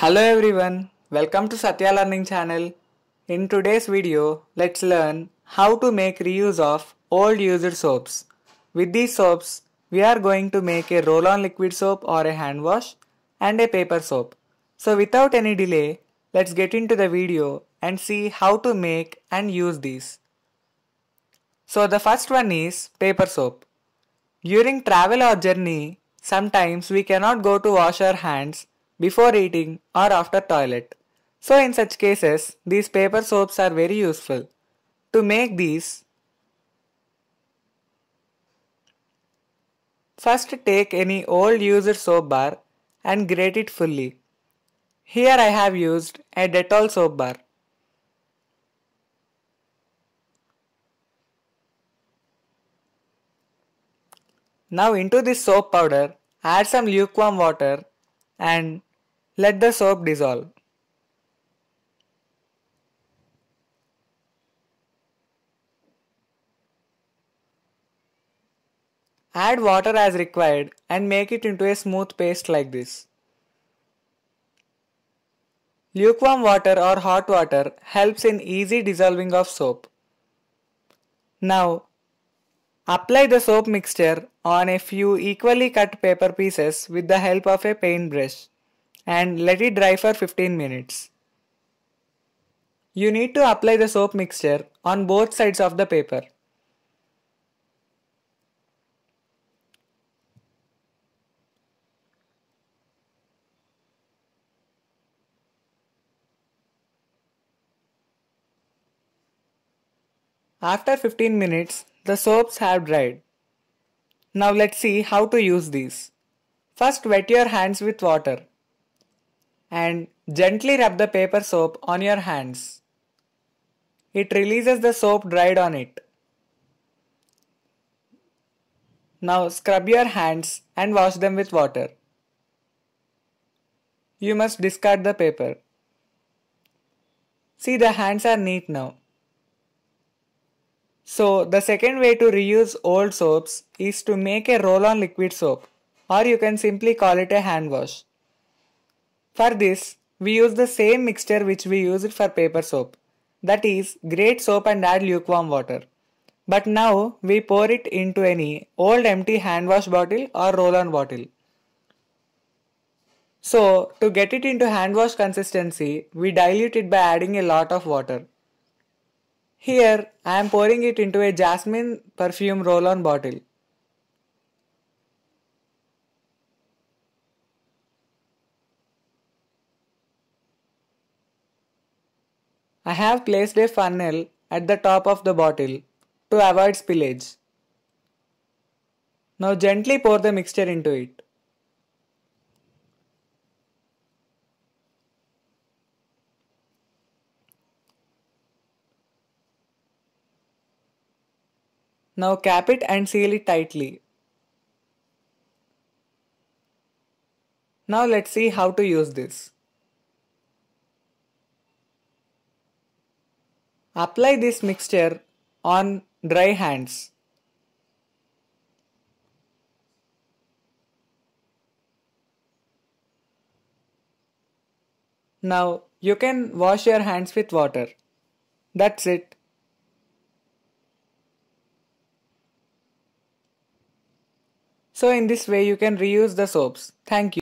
Hello everyone, welcome to Satya Learning channel. In today's video, let's learn how to make reuse of old used soaps. With these soaps, we are going to make a roll-on liquid soap or a hand wash and a paper soap. So without any delay, let's get into the video and see how to make and use these. So the first one is paper soap. During travel or journey, sometimes we cannot go to wash our hands before eating or after toilet. So in such cases, these paper soaps are very useful. To make these, first take any old user soap bar and grate it fully. Here I have used a Dettol soap bar. Now into this soap powder, add some lukewarm water and let the soap dissolve. Add water as required and make it into a smooth paste like this. Lukewarm water or hot water helps in easy dissolving of soap. Now, apply the soap mixture on a few equally cut paper pieces with the help of a paintbrush and let it dry for 15 minutes. You need to apply the soap mixture on both sides of the paper. After 15 minutes, the soaps have dried. Now let's see how to use these. First wet your hands with water and gently rub the paper soap on your hands. It releases the soap dried on it. Now scrub your hands and wash them with water. You must discard the paper. See the hands are neat now. So the second way to reuse old soaps is to make a roll-on liquid soap or you can simply call it a hand wash. For this, we use the same mixture which we used for paper soap. That is, grate soap and add lukewarm water. But now we pour it into any old empty hand wash bottle or roll-on bottle. So, to get it into hand wash consistency, we dilute it by adding a lot of water. Here, I am pouring it into a jasmine perfume roll-on bottle. I have placed a funnel at the top of the bottle to avoid spillage. Now gently pour the mixture into it. Now cap it and seal it tightly. Now let's see how to use this. Apply this mixture on dry hands. Now you can wash your hands with water. That's it. So in this way you can reuse the soaps. Thank you.